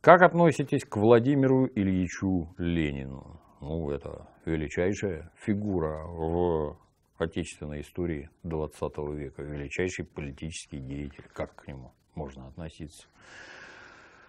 Как относитесь к Владимиру Ильичу Ленину? Ну, это величайшая фигура в отечественной истории 20 века, величайший политический деятель. Как к нему можно относиться?